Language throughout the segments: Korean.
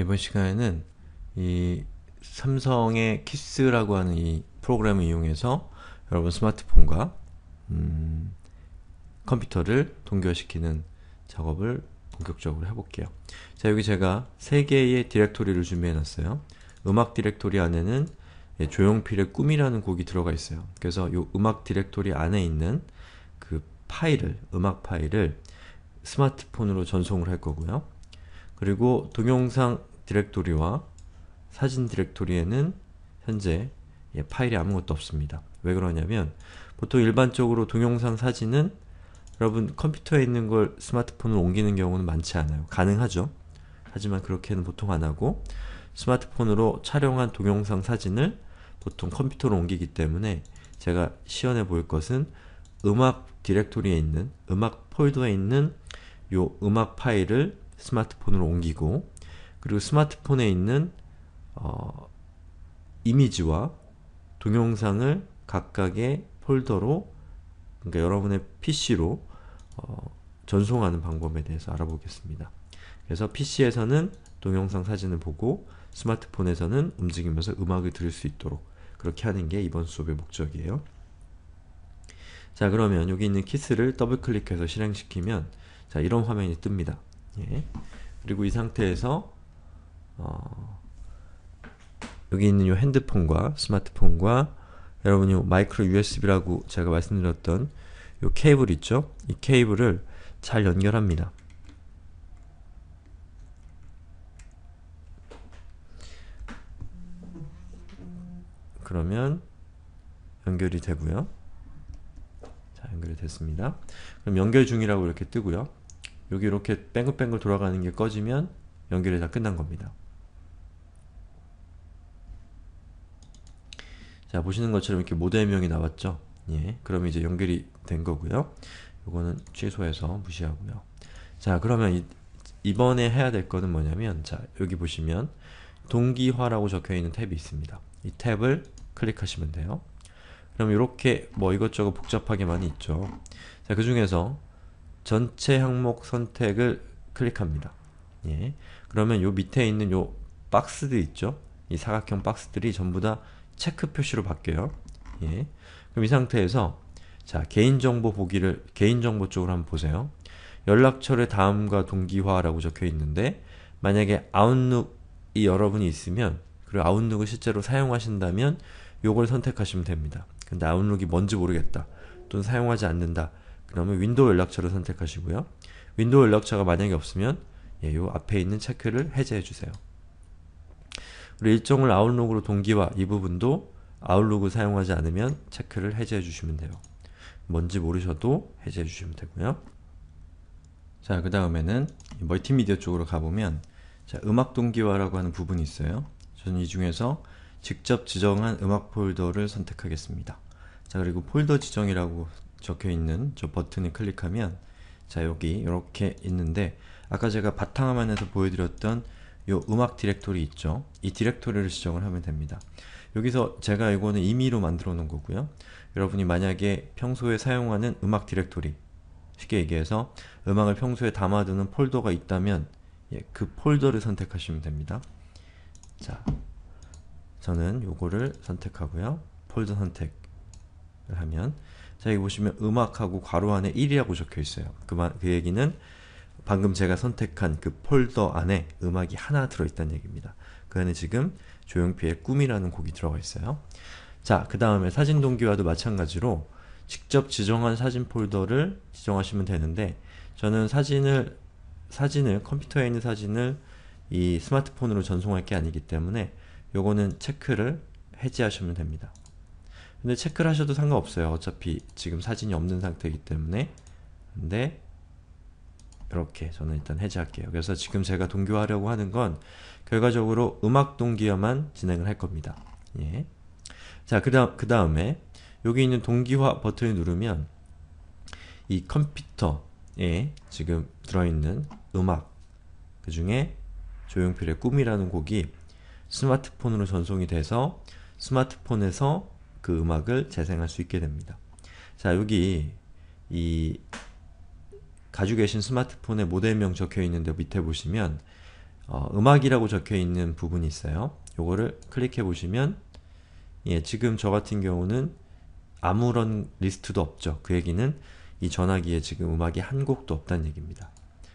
이번 시간에는 이 삼성의 키스라고 하는 이 프로그램을 이용해서 여러분 스마트폰과 음, 컴퓨터를 동결시키는 작업을 본격적으로 해볼게요. 자 여기 제가 세 개의 디렉토리를 준비해놨어요. 음악 디렉토리 안에는 예, 조용필의 꿈이라는 곡이 들어가 있어요. 그래서 이 음악 디렉토리 안에 있는 그 파일을, 음악 파일을 스마트폰으로 전송을 할 거고요. 그리고 동영상 디렉토리와 사진 디렉토리에는 현재 예, 파일이 아무것도 없습니다. 왜 그러냐면 보통 일반적으로 동영상 사진은 여러분 컴퓨터에 있는 걸 스마트폰으로 옮기는 경우는 많지 않아요. 가능하죠. 하지만 그렇게는 보통 안하고 스마트폰으로 촬영한 동영상 사진을 보통 컴퓨터로 옮기기 때문에 제가 시연해 볼 것은 음악 디렉토리에 있는 음악 폴더에 있는 요 음악 파일을 스마트폰으로 옮기고 그리고 스마트폰에 있는 어, 이미지와 동영상을 각각의 폴더로 그러니까 여러분의 PC로 어, 전송하는 방법에 대해서 알아보겠습니다. 그래서 PC에서는 동영상 사진을 보고 스마트폰에서는 움직이면서 음악을 들을 수 있도록 그렇게 하는 게 이번 수업의 목적이에요. 자 그러면 여기 있는 키스를 더블클릭해서 실행시키면 자 이런 화면이 뜹니다. 예. 그리고 이 상태에서 어, 여기 있는 이 핸드폰과 스마트폰과 여러분이 마이크로 USB라고 제가 말씀드렸던 이 케이블 있죠? 이 케이블을 잘 연결합니다. 그러면 연결이 되고요. 자, 연결이 됐습니다. 그럼 연결 중이라고 이렇게 뜨고요. 여기 이렇게 뱅글뱅글 돌아가는 게 꺼지면 연결이 다 끝난 겁니다. 자 보시는 것처럼 이렇게 모델명이 나왔죠? 예, 그럼 이제 연결이 된 거고요. 이거는 취소해서 무시하고요. 자 그러면 이, 이번에 해야 될 거는 뭐냐면 자 여기 보시면 동기화라고 적혀있는 탭이 있습니다. 이 탭을 클릭하시면 돼요. 그럼 이렇게 뭐 이것저것 복잡하게 많이 있죠. 자, 그 중에서 전체 항목 선택을 클릭합니다. 예. 그러면 요 밑에 있는 요 박스들 있죠? 이 사각형 박스들이 전부 다 체크 표시로 바뀌어요. 예. 그럼 이 상태에서 자 개인정보 보기를 개인정보 쪽으로 한번 보세요. 연락처를 다음과 동기화라고 적혀 있는데 만약에 아웃룩이 여러분이 있으면 그리고 아웃룩을 실제로 사용하신다면 요걸 선택하시면 됩니다. 근데 아웃룩이 뭔지 모르겠다 또는 사용하지 않는다 그러면 윈도우 연락처를 선택하시고요. 윈도우 연락처가 만약에 없으면 예, 요 앞에 있는 체크를 해제해주세요. 그리고 일정을 아웃룩으로 동기화 이 부분도 아웃룩을 사용하지 않으면 체크를 해제해주시면 돼요. 뭔지 모르셔도 해제해주시면 되고요. 자, 그 다음에는 멀티미디어 쪽으로 가보면 자, 음악 동기화라고 하는 부분이 있어요. 저는 이 중에서 직접 지정한 음악 폴더를 선택하겠습니다. 자, 그리고 폴더 지정이라고 적혀 있는 저 버튼을 클릭하면 자 여기 이렇게 있는데 아까 제가 바탕화면에서 보여드렸던 요 음악 디렉토리 있죠? 이 디렉토리를 지정을 하면 됩니다. 여기서 제가 이거는 임의로 만들어 놓은 거고요. 여러분이 만약에 평소에 사용하는 음악 디렉토리 쉽게 얘기해서 음악을 평소에 담아두는 폴더가 있다면 예, 그 폴더를 선택하시면 됩니다. 자, 저는 요거를 선택하고요. 폴더 선택을 하면 자 여기 보시면 음악하고 괄호 안에 1이라고 적혀 있어요. 그만 그 얘기는 방금 제가 선택한 그 폴더 안에 음악이 하나 들어있다는 얘기입니다. 그 안에 지금 조용필의 꿈이라는 곡이 들어가 있어요. 자, 그 다음에 사진 동기와도 마찬가지로 직접 지정한 사진 폴더를 지정하시면 되는데 저는 사진을 사진을 컴퓨터에 있는 사진을 이 스마트폰으로 전송할 게 아니기 때문에 요거는 체크를 해제하시면 됩니다. 근데 체크를 하셔도 상관없어요. 어차피 지금 사진이 없는 상태이기 때문에 근데 이렇게 저는 일단 해제할게요. 그래서 지금 제가 동기화하려고 하는 건 결과적으로 음악 동기화만 진행을 할 겁니다. 예. 자, 그다음 그 다음에 여기 있는 동기화 버튼을 누르면 이 컴퓨터에 지금 들어있는 음악 그 중에 조용필의 꿈이라는 곡이 스마트폰으로 전송이 돼서 스마트폰에서 그 음악을 재생할 수 있게 됩니다. 자 여기 이 가지고 계신 스마트폰의 모델명 적혀 있는데 밑에 보시면 어, 음악이라고 적혀 있는 부분이 있어요. 요거를 클릭해 보시면 예, 지금 저 같은 경우는 아무런 리스트도 없죠. 그 얘기는 이 전화기에 지금 음악이 한 곡도 없다는 얘기입니다.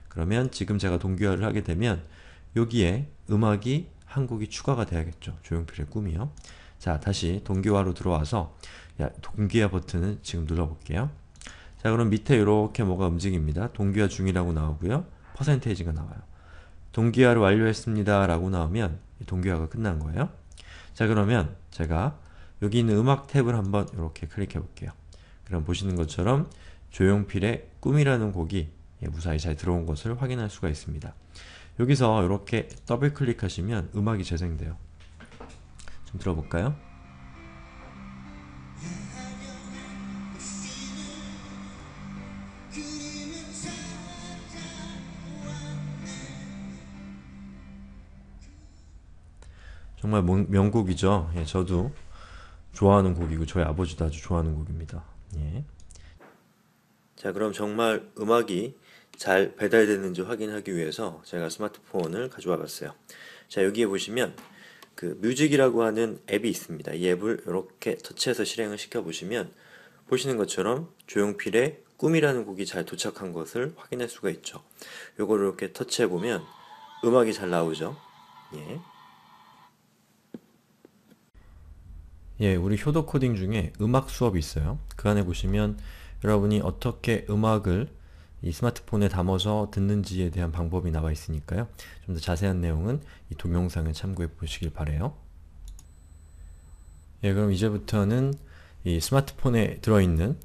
그러면 지금 제가 동기화를 하게 되면 여기에 음악이 한 곡이 추가가 돼야겠죠. 조용필의 꿈이요. 자 다시 동기화로 들어와서 야, 동기화 버튼을 지금 눌러볼게요. 자 그럼 밑에 이렇게 뭐가 움직입니다. 동기화 중이라고 나오고요. 퍼센테이지가 나와요. 동기화를 완료했습니다 라고 나오면 동기화가 끝난 거예요. 자 그러면 제가 여기 있는 음악 탭을 한번 이렇게 클릭해 볼게요. 그럼 보시는 것처럼 조용필의 꿈이라는 곡이 예, 무사히 잘 들어온 것을 확인할 수가 있습니다. 여기서 이렇게 더블 클릭하시면 음악이 재생돼요. 좀 들어볼까요? 정말 명곡이죠. 예, 저도 좋아하는 곡이고 저희 아버지도 아주 좋아하는 곡입니다. 예. 자, 그럼 정말 음악이 잘 배달되는지 확인하기 위해서 제가 스마트폰을 가져와 봤어요. 자, 여기에 보시면 그 뮤직이라고 하는 앱이 있습니다. 이 앱을 이렇게 터치해서 실행을 시켜보시면 보시는 것처럼 조용필의 꿈이라는 곡이 잘 도착한 것을 확인할 수가 있죠. 요거 이렇게 터치해보면 음악이 잘 나오죠. 예. 예, 우리 효도 코딩 중에 음악 수업이 있어요. 그 안에 보시면 여러분이 어떻게 음악을 이 스마트폰에 담아서 듣는지에 대한 방법이 나와 있으니까요. 좀 더 자세한 내용은 이 동영상을 참고해 보시길 바래요. 예, 그럼 이제부터는 이 스마트폰에 들어있는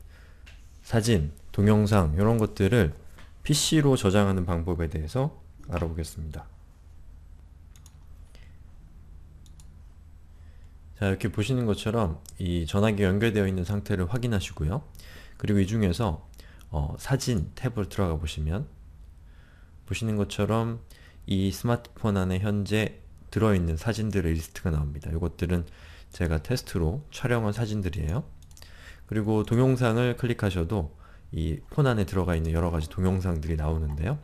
사진, 동영상 이런 것들을 PC로 저장하는 방법에 대해서 알아보겠습니다. 자 이렇게 보시는 것처럼 이전화기 연결되어 있는 상태를 확인하시고요. 그리고 이 중에서 어, 사진 탭을 들어가 보시면 보시는 것처럼 이 스마트폰 안에 현재 들어있는 사진들의 리스트가 나옵니다. 이것들은 제가 테스트로 촬영한 사진들이에요. 그리고 동영상을 클릭하셔도 이 폰 안에 들어가 있는 여러가지 동영상들이 나오는데요.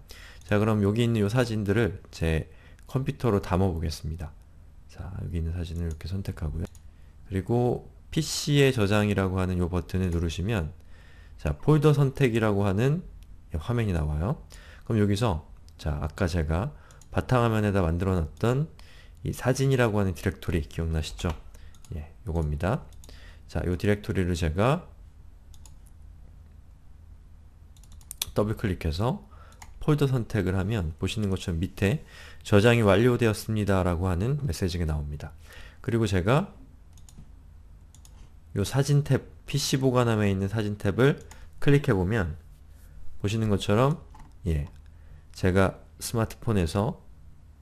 자 그럼 여기 있는 이 사진들을 제 컴퓨터로 담아 보겠습니다. 자 여기 있는 사진을 이렇게 선택하고요. 그리고 PC의 저장이라고 하는 이 버튼을 누르시면 자, 폴더 선택이라고 하는 화면이 나와요. 그럼 여기서 자, 아까 제가 바탕화면에다 만들어놨던 이 사진이라고 하는 디렉토리 기억나시죠? 예, 요겁니다. 자, 요 디렉토리를 제가 더블클릭해서 폴더 선택을 하면 보시는 것처럼 밑에 저장이 완료되었습니다 라고 하는 메시지가 나옵니다. 그리고 제가 요 사진 탭 PC 보관함에 있는 사진 탭을 클릭해보면 보시는 것처럼 예 제가 스마트폰에서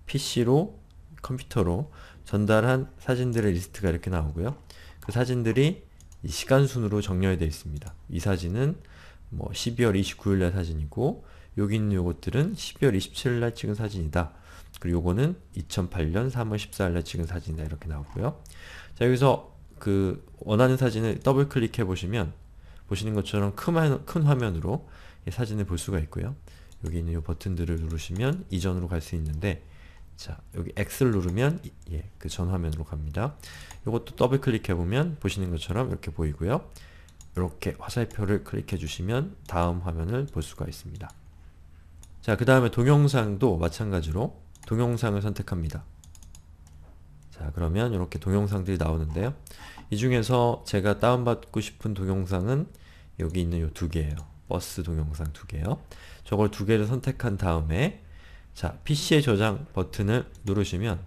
PC로 컴퓨터로 전달한 사진들의 리스트가 이렇게 나오고요. 그 사진들이 시간 순으로 정렬되어 있습니다. 이 사진은 뭐 12월 29일날 사진이고 여기 있는 요것들은 12월 27일날 찍은 사진이다. 그리고 요거는 2008년 3월 14일날 찍은 사진이다 이렇게 나오고요. 자 여기서 그 원하는 사진을 더블 클릭해 보시면 보시는 것처럼 큰, 큰 화면으로 사진을 볼 수가 있고요. 여기 있는 이 버튼들을 누르시면 이전으로 갈 수 있는데 자 여기 X를 누르면 예, 그 전 화면으로 갑니다. 이것도 더블 클릭해보면 보시는 것처럼 이렇게 보이고요. 이렇게 화살표를 클릭해주시면 다음 화면을 볼 수가 있습니다. 자그 다음에 동영상도 마찬가지로 동영상을 선택합니다. 자 그러면 이렇게 동영상들이 나오는데요. 이 중에서 제가 다운받고 싶은 동영상은 여기 있는 요 두 개예요. 버스 동영상 두 개요. 저걸 두 개를 선택한 다음에 자 PC의 저장 버튼을 누르시면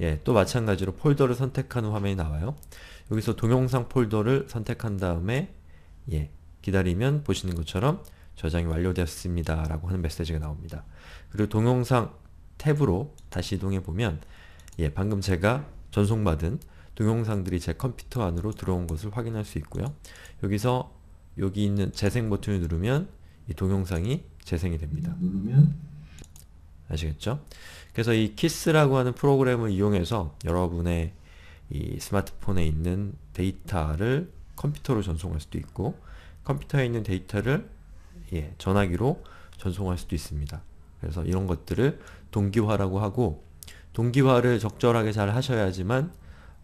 예, 또 마찬가지로 폴더를 선택하는 화면이 나와요. 여기서 동영상 폴더를 선택한 다음에 예, 기다리면 보시는 것처럼 저장이 완료되었습니다 라고 하는 메시지가 나옵니다. 그리고 동영상 탭으로 다시 이동해보면 예, 방금 제가 전송받은 동영상들이 제 컴퓨터 안으로 들어온 것을 확인할 수 있고요. 여기서 여기 있는 재생 버튼을 누르면 이 동영상이 재생이 됩니다. 음, 누르면 아시겠죠? 그래서 이 키스라고 하는 프로그램을 이용해서 여러분의 이 스마트폰에 있는 데이터를 컴퓨터로 전송할 수도 있고 컴퓨터에 있는 데이터를 예, 전화기로 전송할 수도 있습니다. 그래서 이런 것들을 동기화라고 하고 동기화를 적절하게 잘 하셔야지만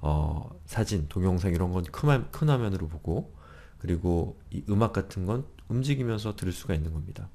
어, 사진, 동영상 이런 건 큰 화면으로 보고 그리고 이 음악 같은 건 움직이면서 들을 수가 있는 겁니다.